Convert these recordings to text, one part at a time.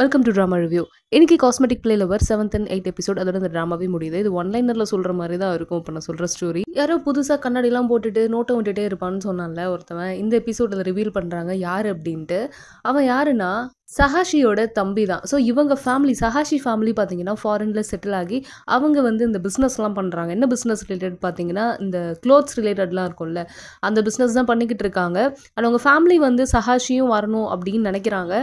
welcome to drama review இன்னைக்கு cosmetic play lover seventh and eight episode அதோட ட்ராமாவே முடியுது இது ஒன்லைனரில் சொல்கிற மாதிரி தான் இருக்கும் இப்போ நான் சொல்கிற ஸ்டோரி யாரோ புதுசாக கண்ணாடிலாம் போட்டுட்டு நோட்டை விட்டுட்டே இருப்பான்னு சொன்னான்ல ஒருத்தவன் இந்த எபிசோட் ரிவீல் பண்ணுறாங்க யார் அப்படின்ட்டு அவன் யாருன்னா சஹாஷியோட தம்பி தான் ஸோ இவங்க ஃபேமிலி சஹாஷி ஃபேமிலி பார்த்தீங்கன்னா ஃபாரினில் செட்டில் ஆகி அவங்க வந்து இந்த பிஸ்னஸ்லாம் பண்ணுறாங்க என்ன பிஸ்னஸ் ரிலேட்டட் பார்த்தீங்கன்னா இந்த க்ளோத்ஸ் ரிலேட்டட்லாம் இருக்கும்ல அந்த பிஸ்னஸ் தான் பண்ணிக்கிட்டு இருக்காங்க அண்ட் அவங்க ஃபேமிலி வந்து சஹாஷியும் வரணும் அப்படின்னு நினைக்கிறாங்க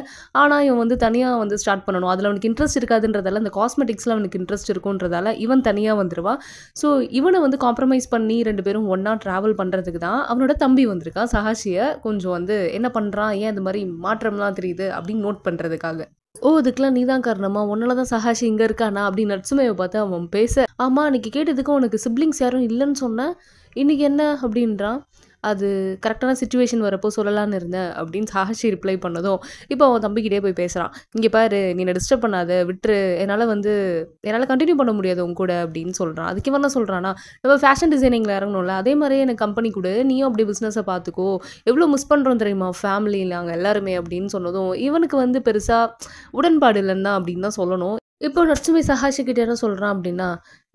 ஆனால் இவன் வந்து தனியாக வந்து ஸ்டார்ட் பண்ணணும் அதில் அவனுக்கு இன்ட்ரெஸ்ட் இருக்காதுன்றதால அந்த காஸ்மெட்டிக்ஸில் அவனுக்கு இன்ட்ரெஸ்ட் இருக்குன்றதால இவன் தனியாக வந்துடுவான் ஸோ இவனை வந்து காம்ப்ரமைஸ் பண்ணி ரெண்டு பேரும் ஒன்றா ட்ராவல் பண்ணுறதுக்கு தான் அவனோட தம்பி வந்திருக்கான் சஹாஷியை கொஞ்சம் வந்து என்ன பண்ணுறான் ஏன் இந்த மாதிரி மாற்றம்லாம் தெரியுது அப்படின்னு நோட் சப்போர்ட் பண்ணுறதுக்காக ஓ இதுக்கெல்லாம் நீ தான் காரணமா உன்னால தான் சஹாஷி இங்கே இருக்கானா அப்படின்னு நட்சுமையை பார்த்து அவன் பேச ஆமாம் அன்னைக்கு கேட்டதுக்கு உனக்கு சிப்ளிங்ஸ் யாரும் இல்லைன்னு சொன்னேன் இன்னைக்கு என்ன அப்படின்றான் அது கரெக்டான சுச்சுவேஷன் வரப்போ சொல்லலான்னு இருந்தேன் அப்படின்னு சாகசி ரிப்ளை பண்ணதும் இப்போ அவன் தம்பிக்கிட்டே போய் பேசுகிறான் இங்கே பாரு நீ டிஸ்டர்ப் பண்ணாத விட்டுரு என்னால் வந்து என்னால் கண்டினியூ பண்ண முடியாது உன் கூட அப்படின்னு சொல்கிறான் அதுக்கு என்ன சொல்கிறான்னா நம்ம ஃபேஷன் டிசைனிங்கில் இறங்கணும்ல அதே மாதிரியே எனக்கு கம்பெனி கூட நீயும் அப்படி பிஸ்னஸை பார்த்துக்கோ எவ்வளோ மிஸ் பண்ணுறோம் தெரியுமா ஃபேமிலி நாங்கள் எல்லாருமே அப்படின்னு சொன்னதும் இவனுக்கு வந்து பெருசாக உடன்பாடு இல்லைன்னா அப்படின்னு தான் சொல்லணும் இப்போ நச்சுமை சகாஷி கிட்ட என்ன சொல்கிறான் அப்படின்னா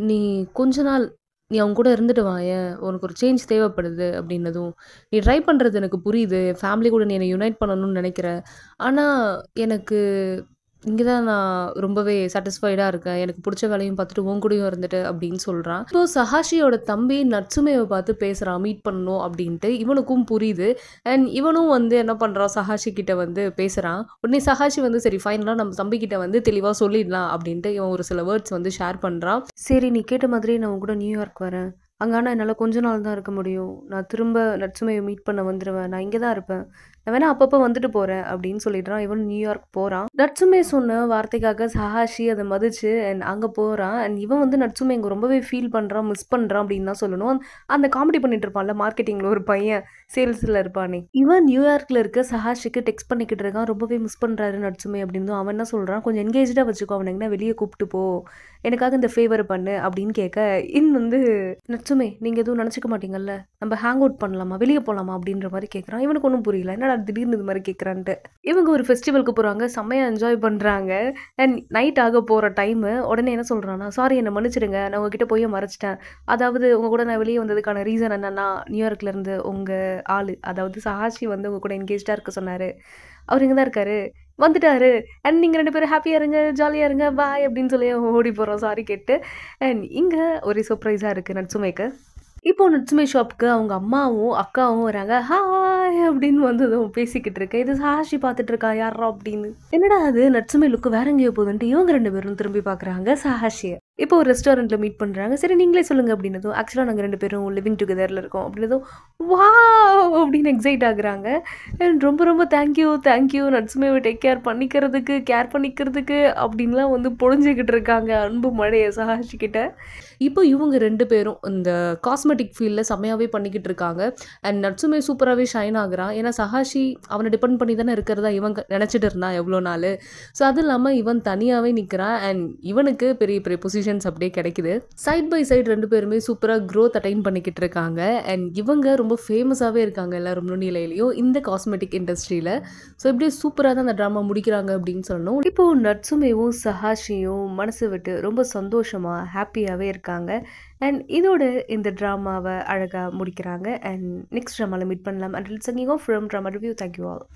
நீ கொஞ்ச நாள் நீ அவங்க கூட இருந்துட்டு வாயேன் உனக்கு ஒரு சேஞ்ச் தேவைப்படுது அப்படின்னதும் நீ ட்ரை பண்ணுறது எனக்கு புரியுது ஃபேமிலி கூட நீ என்னை யுனைட் பண்ணணும்னு நினைக்கிற ஆனால் எனக்கு இங்கே தான் நான் ரொம்பவே சாட்டிஸ்ஃபைடாக இருக்கேன் எனக்கு பிடிச்ச வேலையும் பார்த்துட்டு உன் கூடயும் இருந்துட்டு அப்படின்னு சொல்கிறான் இப்போ சஹாஷியோட தம்பி நட்சுமேவை பார்த்து பேசுகிறான் மீட் பண்ணணும் அப்படின்ட்டு இவனுக்கும் புரியுது அண்ட் இவனும் வந்து என்ன பண்ணுறான் சஹாஷி கிட்ட வந்து பேசுகிறான் உடனே சஹாஷி வந்து சரி ஃபைனலாக நம்ம தம்பிக்கிட்ட வந்து தெளிவாக சொல்லிடலாம் அப்படின்ட்டு இவன் ஒரு சில வேர்ட்ஸ் வந்து ஷேர் பண்ணுறான் சரி நீ கேட்ட மாதிரி நான் கூட நியூயார்க் வரேன் அங்கே ஆனால் என்னால் கொஞ்ச நாள் தான் இருக்க முடியும் நான் திரும்ப நட்சுமையை மீட் பண்ண வந்துடுவேன் நான் இங்கே தான் இருப்பேன் நான் வேணா அப்பப்போ வந்துட்டு போகிறேன் அப்படின்னு சொல்லிடுறான் இவன் நியூயார்க் போகிறான் நட்சுமே சொன்ன வார்த்தைக்காக சஹாஷி அதை மதிச்சு அண்ட் அங்கே போகிறான் அண்ட் இவன் வந்து நட்சுமை இங்கே ரொம்பவே ஃபீல் பண்ணுறான் மிஸ் பண்ணுறான் அப்படின்னு தான் சொல்லணும் அந்த காமெடி பண்ணிட்டு இருப்பான்ல மார்க்கெட்டிங்கில் ஒரு பையன் சேல்ஸில் இருப்பானே இவன் நியூயார்க்கில் இருக்க சஹாஷிக்கு டெக்ஸ்ட் பண்ணிக்கிட்டு இருக்கான் ரொம்பவே மிஸ் பண்ணுறாரு நட்சுமை அப்படின்னு அவன் என்ன சொல்கிறான் கொஞ்சம் என்கேஜாக வச்சுக்கோ அவனை வெளியே கூப்பிட்டு போ எனக்காக இந்த ஃபேவர் பண்ணு அப்படின்னு கேட்க இன் வந்து நட்சுமே சுமே நீங்கள் எதுவும் நினச்சிக்க மாட்டீங்கல்ல நம்ம ஹேங் அவுட் பண்ணலாமா வெளியே போகலாமா அப்படின்ற மாதிரி கேட்குறான் இவனுக்கு ஒன்றும் புரியல என்னடா திடீர்னு இது மாதிரி கேட்குறான்ட்டு இவங்க ஒரு ஃபெஸ்டிவலுக்கு போகிறாங்க செம்மையாக என்ஜாய் பண்ணுறாங்க அண்ட் நைட் ஆக போகிற டைமு உடனே என்ன சொல்கிறான்னா சாரி என்னை மன்னிச்சிடுங்க நான் உங்ககிட்ட போய் மறைச்சிட்டேன் அதாவது உங்கள் கூட நான் வெளியே வந்ததுக்கான ரீசன் என்னென்னா நியூயார்க்லேருந்து உங்கள் ஆள் அதாவது சஹாஷி வந்து உங்கள் கூட என்கேஜாக இருக்க சொன்னார் அவர் இங்கே தான் இருக்கார் வந்துட்டாரு அண்ட் நீங்கள் ரெண்டு பேரும் ஹாப்பியாக இருங்க ஜாலியாக இருங்க பாய் அப்படின்னு சொல்லி ஓடி போகிறோம் சாரி கேட்டு அண்ட் இங்கே ஒரே சர்ப்ரைஸாக இருக்குது நட்சுமைக்கு இப்போ நட்சுமை ஷாப்புக்கு அவங்க அம்மாவும் அக்காவும் வராங்க ஹாய் அப்படின்னு வந்ததும் பேசிக்கிட்டு இருக்கேன் இது சாஷி பார்த்துட்டு இருக்கா யாரா அப்படின்னு என்னடா அது நட்சுமை லுக்கு வேற எங்கேயோ போகுதுன்ட்டு இவங்க ரெண்டு பேரும் திரும்பி பார்க்குறாங்க சஹாஷியை இப்போ ஒரு ரெஸ்டாரண்ட்டில் மீட் பண்ணுறாங்க சரி நீங்களே சொல்லுங்கள் அப்படின்னதும் ஆக்சுவலாக நாங்கள் ரெண்டு பேரும் லிவிங் டுகெதரில் இருக்கோம் அப்படின்னதும் வா அப்படின்னு எக்ஸைட் ஆகுறாங்க அண்ட் ரொம்ப ரொம்ப தேங்க்யூ தேங்க்யூ நட்சுமே டேக் கேர் பண்ணிக்கிறதுக்கு கேர் பண்ணிக்கிறதுக்கு அப்படின்லாம் வந்து பொழிஞ்சிக்கிட்டு இருக்காங்க அன்பு மழையை சகாஷிக்கிட்ட இப்போ இவங்க ரெண்டு பேரும் இந்த காஸ்மெட்டிக் ஃபீல்டில் செம்மையாகவே பண்ணிக்கிட்டு இருக்காங்க அண்ட் நட்சுமே சூப்பராகவே ஷைன் ஆகுறான் ஏன்னா சஹாஷி அவனை டிபெண்ட் பண்ணி தானே இருக்கிறதா இவன் நினச்சிட்டு இருந்தான் எவ்வளோ நாள் ஸோ அதுவும் இல்லாமல் இவன் தனியாகவே நிற்கிறான் அண்ட் இவனுக்கு பெரிய பெரிய பொசிஷன் பொசிஷன்ஸ் அப்படியே கிடைக்குது சைட் பை சைடு ரெண்டு பேருமே சூப்பராக க்ரோத் அட்டைன் பண்ணிக்கிட்டு இருக்காங்க அண்ட் இவங்க ரொம்ப ஃபேமஸாகவே இருக்காங்க எல்லாரும் நுண்ணிலையிலையும் இந்த காஸ்மெட்டிக் இண்டஸ்ட்ரியில் ஸோ இப்படியே சூப்பராக தான் அந்த ட்ராமா முடிக்கிறாங்க அப்படின்னு சொல்லணும் இப்போ நட்சுமேவும் சஹாஷியும் மனசு விட்டு ரொம்ப சந்தோஷமாக ஹாப்பியாகவே இருக்காங்க அண்ட் இதோட இந்த ட்ராமாவை அழகாக முடிக்கிறாங்க அண்ட் நெக்ஸ்ட் ட்ராமாவில் மீட் பண்ணலாம் அண்ட் இட்ஸ் அங்கிங் of film drama review thank you all